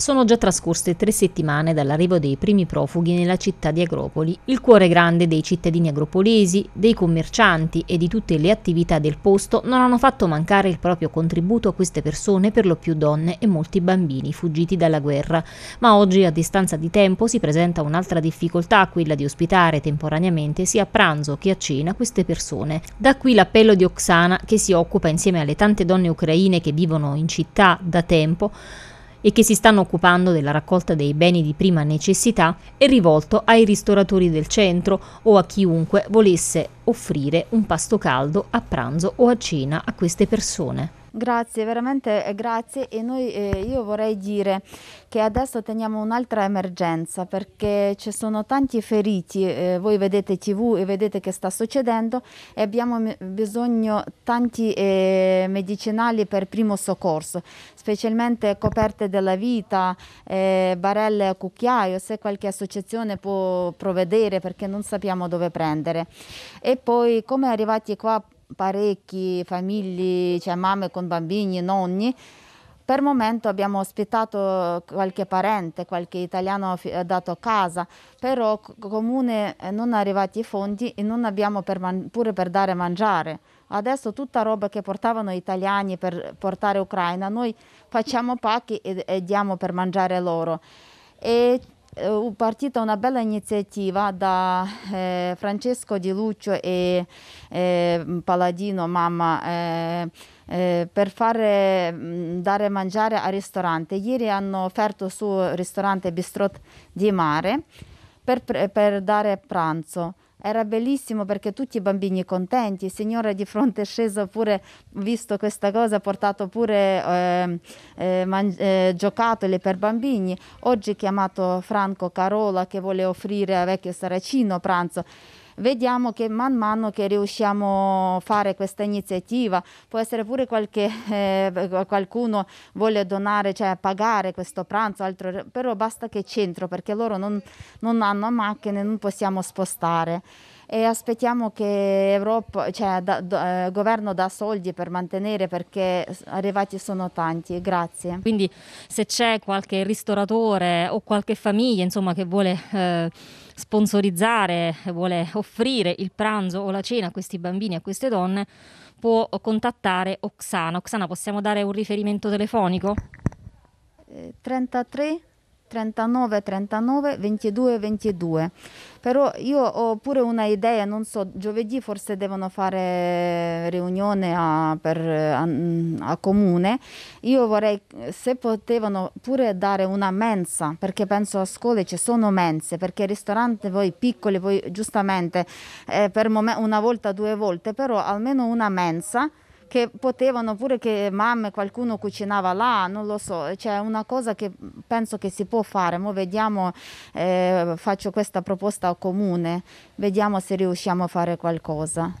sono già trascorse tre settimane dall'arrivo dei primi profughi nella città di Agropoli, il cuore grande dei cittadini agropolesi, dei commercianti e di tutte le attività del posto non hanno fatto mancare il proprio contributo a queste persone, per lo più donne e molti bambini fuggiti dalla guerra. Ma oggi, a distanza di tempo, si presenta un'altra difficoltà, quella di ospitare temporaneamente sia a pranzo che a cena queste persone. Da qui l'appello di Oksana, che si occupa insieme alle tante donne ucraine che vivono in città da tempo, e che si stanno occupando della raccolta dei beni di prima necessità è rivolto ai ristoratori del centro o a chiunque volesse offrire un pasto caldo a pranzo o a cena a queste persone. Grazie, veramente eh, grazie e noi, eh, io vorrei dire che adesso teniamo un'altra emergenza perché ci sono tanti feriti, eh, voi vedete tv e vedete che sta succedendo e abbiamo bisogno di tanti eh, medicinali per primo soccorso, specialmente coperte della vita, eh, barelle a cucchiaio, se qualche associazione può provvedere perché non sappiamo dove prendere. E poi come arrivati qua parecchie famiglie, cioè mamme con bambini, nonni. Per momento abbiamo ospitato qualche parente, qualche italiano ha eh, dato casa, però comune eh, non arrivati i fondi e non abbiamo per pure per dare a mangiare. Adesso tutta roba che portavano gli italiani per portare Ucraina, noi facciamo pacchi e, e diamo per mangiare loro. E eh, partita una bella iniziativa da eh, Francesco Di Lucio e eh, Paladino, mamma, eh, eh per fare, mm, dare mangiare al ristorante. Ieri hanno offerto su ristorante Bistrot di Mare per, per dare pranzo. Era bellissimo perché tutti i bambini contenti, il Signore di fronte è sceso pure, visto questa cosa, ha portato pure ehm, eh, eh, man- eh, giocattoli per bambini. Oggi chiamato Franco Carola che vuole offrire a eh, vecchio Saracino pranzo vediamo che man mano che riusciamo a fare questa iniziativa, può essere pure qualche, eh, qualcuno vuole donare, cioè pagare questo pranzo, altro, però basta che centro perché loro non, non hanno macchine, non possiamo spostare e aspettiamo che Europa, cioè, da, da, eh, governo dà soldi per mantenere perché arrivati sono tanti. Grazie. Quindi se c'è qualche ristoratore o qualche famiglia insomma, che vuole... Eh sponsorizzare, vuole offrire il pranzo o la cena a questi bambini, a queste donne, può contattare Oxana. Oxana, possiamo dare un riferimento telefonico? 33 eh, 39 39 22 22 però io ho pure un'idea non so giovedì forse devono fare riunione a, per, a, a comune io vorrei se potevano pure dare una mensa perché penso a scuole ci sono mense perché ristorante voi piccoli voi giustamente eh, per momen- una volta due volte però almeno una mensa che potevano pure che mamme qualcuno cucinava là, non lo so, c'è cioè, una cosa che penso che si può fare, ma vediamo, eh, faccio questa proposta comune, vediamo se riusciamo a fare qualcosa.